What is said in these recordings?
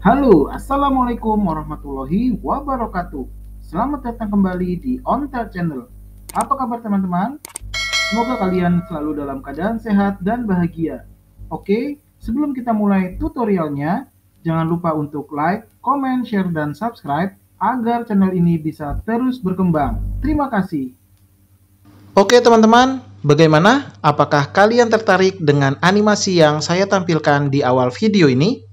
Halo, Assalamualaikum warahmatullahi wabarakatuh. Selamat datang kembali di Ontel Channel. Apa kabar teman-teman? Semoga kalian selalu dalam keadaan sehat dan bahagia. Oke, sebelum kita mulai tutorialnya, jangan lupa untuk like, comment, share, dan subscribe agar channel ini bisa terus berkembang. Terima kasih. Oke teman-teman, bagaimana? Apakah kalian tertarik dengan animasi yang saya tampilkan di awal video ini?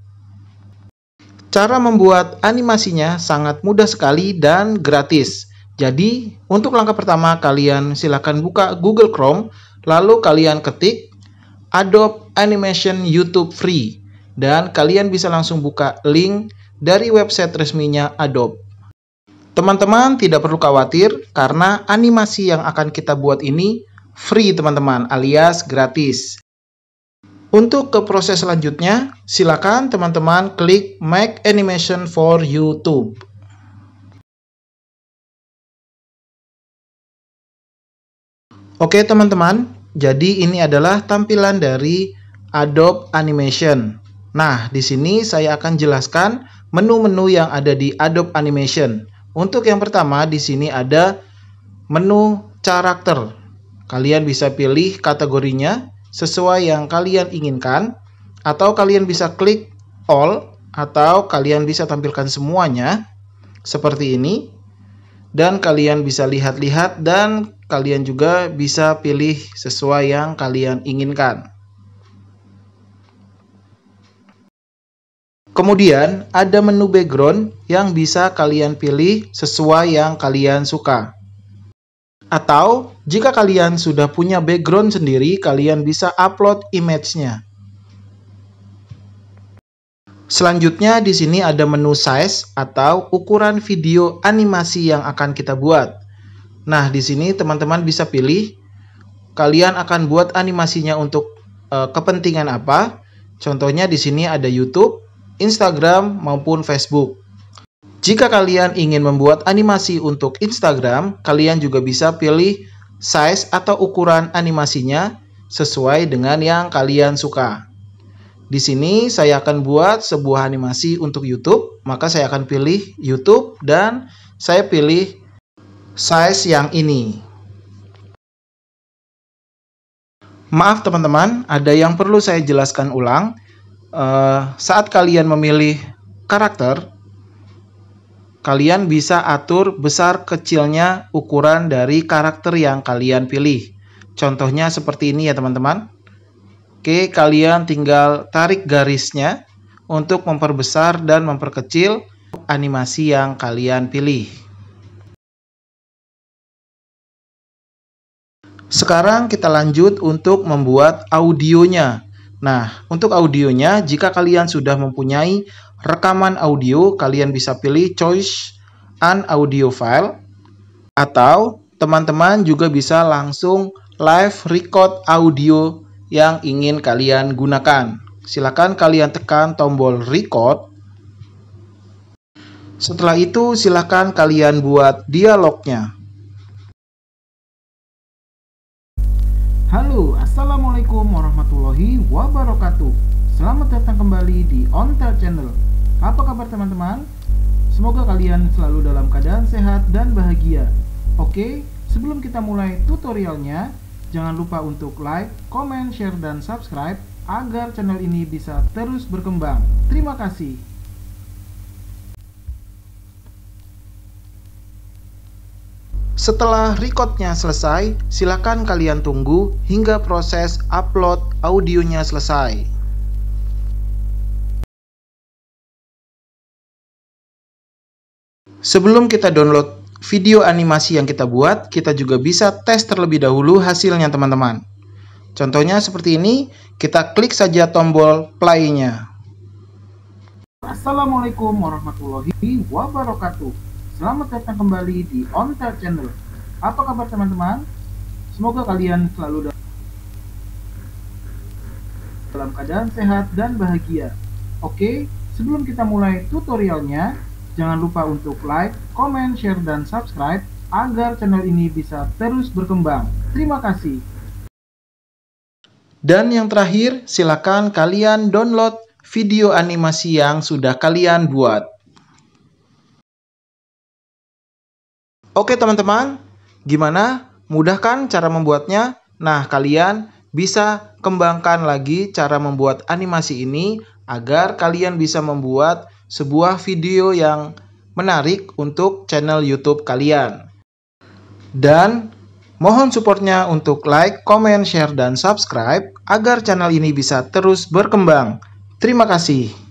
Cara membuat animasinya sangat mudah sekali dan gratis. Jadi, untuk langkah pertama kalian silakan buka Google Chrome, lalu kalian ketik Adobe Animation YouTube Free dan kalian bisa langsung buka link dari website resminya Adobe. Teman-teman tidak perlu khawatir karena animasi yang akan kita buat ini free teman-teman alias gratis. Untuk ke proses selanjutnya, silakan teman-teman klik Make Animation for YouTube. Oke teman-teman, jadi ini adalah tampilan dari Adobe Animation. Nah, di sini saya akan jelaskan menu-menu yang ada di Adobe Animation. Untuk yang pertama, di sini ada menu karakter. Kalian bisa pilih kategorinya sesuai yang kalian inginkan atau kalian bisa klik all atau kalian bisa tampilkan semuanya seperti ini dan kalian bisa lihat-lihat dan kalian juga bisa pilih sesuai yang kalian inginkan. Kemudian ada menu background yang bisa kalian pilih sesuai yang kalian suka. Atau jika kalian sudah punya background sendiri, kalian bisa upload image-nya. Selanjutnya di sini ada menu size atau ukuran video animasi yang akan kita buat. Nah, di sini teman-teman bisa pilih kalian akan buat animasinya untuk e, kepentingan apa. Contohnya di sini ada YouTube, Instagram maupun Facebook. Jika kalian ingin membuat animasi untuk Instagram, kalian juga bisa pilih size atau ukuran animasinya sesuai dengan yang kalian suka. Di sini saya akan buat sebuah animasi untuk YouTube, maka saya akan pilih YouTube dan saya pilih size yang ini. Maaf teman-teman, ada yang perlu saya jelaskan ulang. Uh, saat kalian memilih karakter, Kalian bisa atur besar kecilnya ukuran dari karakter yang kalian pilih. Contohnya seperti ini ya teman-teman. Oke, kalian tinggal tarik garisnya untuk memperbesar dan memperkecil animasi yang kalian pilih. Sekarang kita lanjut untuk membuat audionya. Nah, untuk audionya, jika kalian sudah mempunyai rekaman audio, kalian bisa pilih choice an audio file atau teman-teman juga bisa langsung live record audio yang ingin kalian gunakan. Silakan kalian tekan tombol record. Setelah itu silakan kalian buat dialognya. Halo, Assalamualaikum warahmatullahi wabarakatuh. Selamat datang kembali di Ontel Channel. Apa kabar teman-teman? Semoga kalian selalu dalam keadaan sehat dan bahagia. Oke, sebelum kita mulai tutorialnya, jangan lupa untuk like, comment, share, dan subscribe agar channel ini bisa terus berkembang. Terima kasih. Setelah recordnya selesai, silakan kalian tunggu hingga proses upload audionya selesai. Sebelum kita download video animasi yang kita buat, kita juga bisa tes terlebih dahulu hasilnya teman-teman. Contohnya seperti ini, kita klik saja tombol play-nya. Assalamualaikum warahmatullahi wabarakatuh. Selamat datang kembali di Ontel Channel. Apa kabar teman-teman? Semoga kalian selalu dalam keadaan sehat dan bahagia. Oke, sebelum kita mulai tutorialnya, Jangan lupa untuk like, comment, share, dan subscribe agar channel ini bisa terus berkembang. Terima kasih. Dan yang terakhir, silakan kalian download video animasi yang sudah kalian buat. Oke teman-teman, gimana? Mudah kan cara membuatnya? Nah, kalian bisa kembangkan lagi cara membuat animasi ini agar kalian bisa membuat sebuah video yang menarik untuk channel YouTube kalian. Dan mohon supportnya untuk like, comment, share, dan subscribe agar channel ini bisa terus berkembang. Terima kasih.